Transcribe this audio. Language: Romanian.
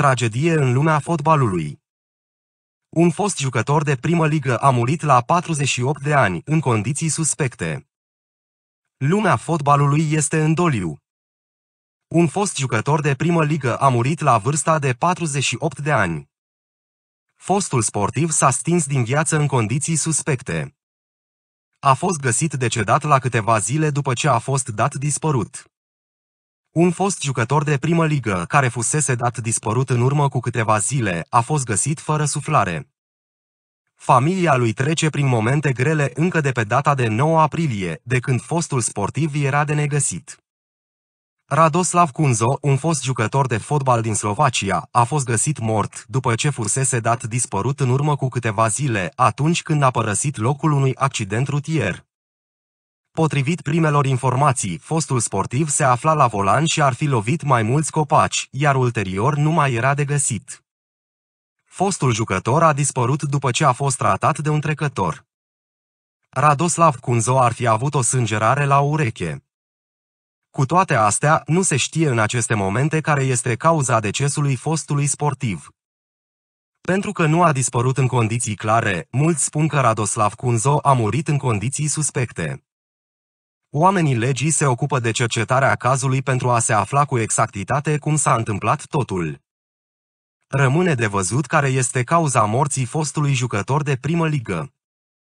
Tragedie în lumea fotbalului Un fost jucător de primă ligă a murit la 48 de ani, în condiții suspecte. Lumea fotbalului este în doliu. Un fost jucător de primă ligă a murit la vârsta de 48 de ani. Fostul sportiv s-a stins din viață în condiții suspecte. A fost găsit decedat la câteva zile după ce a fost dat dispărut. Un fost jucător de primă ligă, care fusese dat dispărut în urmă cu câteva zile, a fost găsit fără suflare. Familia lui trece prin momente grele încă de pe data de 9 aprilie, de când fostul sportiv era de negăsit. Radoslav Kunzo, un fost jucător de fotbal din Slovacia, a fost găsit mort după ce fusese dat dispărut în urmă cu câteva zile, atunci când a părăsit locul unui accident rutier. Potrivit primelor informații, fostul sportiv se afla la volan și ar fi lovit mai mulți copaci, iar ulterior nu mai era de găsit. Fostul jucător a dispărut după ce a fost tratat de un trecător. Radoslav Kunzo ar fi avut o sângerare la ureche. Cu toate astea, nu se știe în aceste momente care este cauza decesului fostului sportiv. Pentru că nu a dispărut în condiții clare, mulți spun că Radoslav Kunzo a murit în condiții suspecte. Oamenii legii se ocupă de cercetarea cazului pentru a se afla cu exactitate cum s-a întâmplat totul. Rămâne de văzut care este cauza morții fostului jucător de primă ligă.